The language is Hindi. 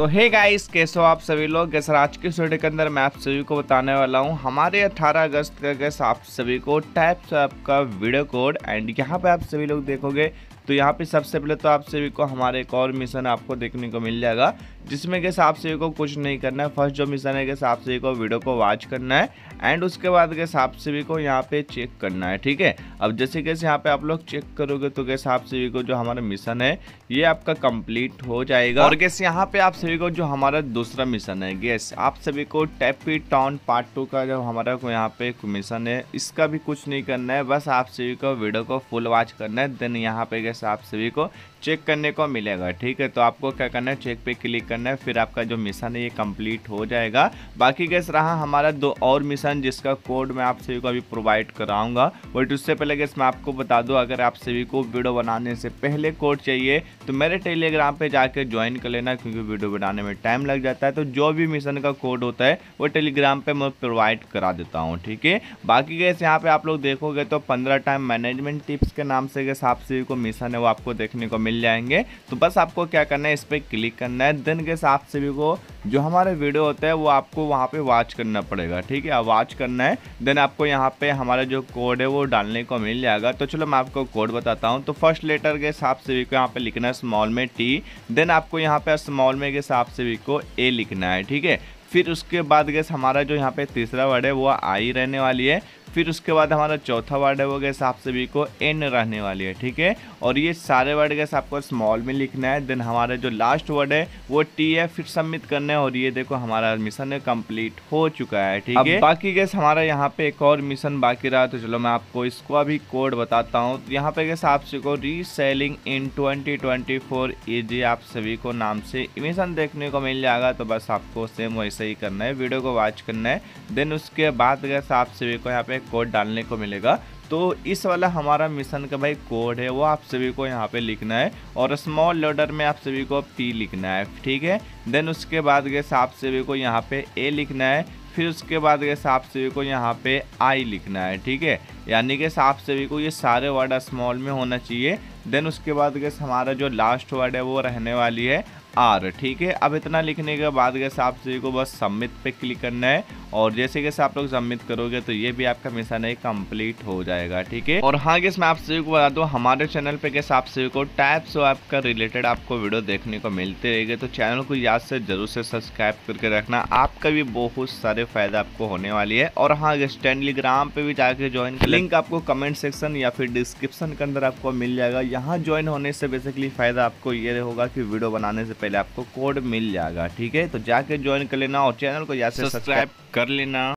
सो तो हे गाइस कैसे हो आप सभी लोग गैस आज के वीडियो के अंदर मैं आप सभी को बताने वाला हूँ हमारे 18 अगस्त का गैस आप सभी को टाइप से आपका वीडियो कोड एंड यहाँ पे आप सभी लोग देखोगे तो यहाँ पे सबसे पहले तो आप सभी को हमारे एक और मिशन आपको देखने को मिल जाएगा जिसमें गैस आप सभी को कुछ नहीं करना है फर्स्ट जो मिशन है गैस आप सभी को वीडियो को वॉच करना है एंड उसके बाद गैस आप सभी को यहाँ पे चेक करना है ठीक है अब जैसे गैस यहाँ पे आप लोग चेक करोगे तो गैस आप सभी को जो हमारा मिशन है ये आपका कंप्लीट हो जाएगा और गैस यहाँ पे आप सभी को जो हमारा दूसरा मिशन है गैस आप सभी को टैपी टाउन पार्ट टू का जो हमारा यहाँ पे मिशन है इसका भी कुछ नहीं करना है बस आप सभी को वीडियो को फुल वॉच करना है देन यहाँ पे गेस आप सभी को चेक करने को मिलेगा ठीक है तो आपको क्या करना है चेक पे क्लिक करना है फिर आपका जो मिशन है ये कंप्लीट हो जाएगा बाकी गैस रहा हमारा दो और मिशन जिसका कोड मैं आप सभी को अभी प्रोवाइड कराऊंगा बट उससे पहले गैस मैं आपको बता दूँ अगर आप सभी को वीडियो बनाने से पहले कोड चाहिए तो मेरे टेलीग्राम पर जाकर ज्वाइन कर लेना क्योंकि वीडियो बनाने में टाइम लग जाता है तो जो भी मिशन का कोड होता है वो टेलीग्राम पर मैं प्रोवाइड करा देता हूँ ठीक है बाकी गैस यहाँ पर आप लोग देखोगे तो पंद्रह टाइम मैनेजमेंट टिप्स के नाम से गैस आप सभी को मिशन है वो आपको देखने को मिले मिल जाएंगे तो बस आपको क्या करना है इस पर क्लिक करना है दिन के साथ भी को जो हमारे वीडियो होते हैं वो आपको वहाँ पे वॉच करना पड़ेगा ठीक है वॉच करना है देन आपको यहाँ पे हमारा जो कोड है वो डालने को मिल जाएगा तो चलो मैं आपको कोड बताता हूँ तो फर्स्ट लेटर के हिसाब से भी को यहाँ पे लिखना है स्मॉल में टी देन आपको यहाँ पे स्मॉल में के हिसाब से भी को ए लिखना है ठीक है फिर उसके बाद गैस हमारा जो यहाँ पे तीसरा वर्ड है वो आई रहने वाली है फिर उसके बाद हमारा चौथा वर्ड है वो गैस आप सभी को एन रहने वाली है ठीक है और ये सारे वर्ड गैस आपको स्मॉल में लिखना है देन हमारे जो लास्ट वर्ड है वो टी है फिर सबमिट करना है और ये देखो हमारा मिशन कंप्लीट हो चुका है ठीक है बाकी गैस हमारा यहाँ पे एक और मिशन बाकी रहा तो चलो मैं आपको इसको अभी कोड बताता हूँ तो यहाँ पे गैस आप सभी को reselling in twenty twenty four आप सभी को नाम से मिशन देखने को मिल जाएगा तो बस आपको सेम वैसे ही करना है वीडियो को वॉच करना है देन उसके बाद गैस आप सभी को यहाँ पे कोड डालने को मिलेगा तो इस वाला हमारा मिशन का भाई कोड है वो आप सभी को यहाँ पे लिखना है और स्मॉल लोडर में आप सभी को पी लिखना है ठीक है देन उसके बाद गैस आप सभी को यहाँ पे ए लिखना है फिर उसके बाद गैस आप सभी को यहाँ पे आई लिखना है ठीक है यानी कि आप सभी को ये सारे वर्ड स्मॉल में होना चाहिए देन उसके बाद गैस हमारा जो लास्ट वर्ड है वो रहने वाली है आर ठीक है अब इतना लिखने के बाद गैस आप सभी को बस सबमिट पे क्लिक करना है और जैसे जैसे आप लोग सबमिट करोगे तो ये भी आपका मिशन है कंप्लीट हो जाएगा ठीक है और हाँ गैस मैं आप सभी को बता दूँ हमारे चैनल पे गैस आप सभी को टाइप सो ऐप का रिलेटेड आपको वीडियो देखने को मिलते रहेगा तो चैनल को याद से जरूर से सब्सक्राइब करके रखना आपका भी बहुत सारे फायदा आपको होने वाली है और हाँ गैस टेलीग्राम पे भी जाके ज्वाइन कर लिंक आपको कमेंट सेक्शन या फिर डिस्क्रिप्शन के अंदर आपको मिल जाएगा यहाँ ज्वाइन होने से बेसिकली फायदा आपको ये होगा कि वीडियो बनाने से पहले आपको कोड मिल जाएगा ठीक है तो जाके ज्वाइन कर लेना और चैनल को या से तो सब्सक्राइब कर लेना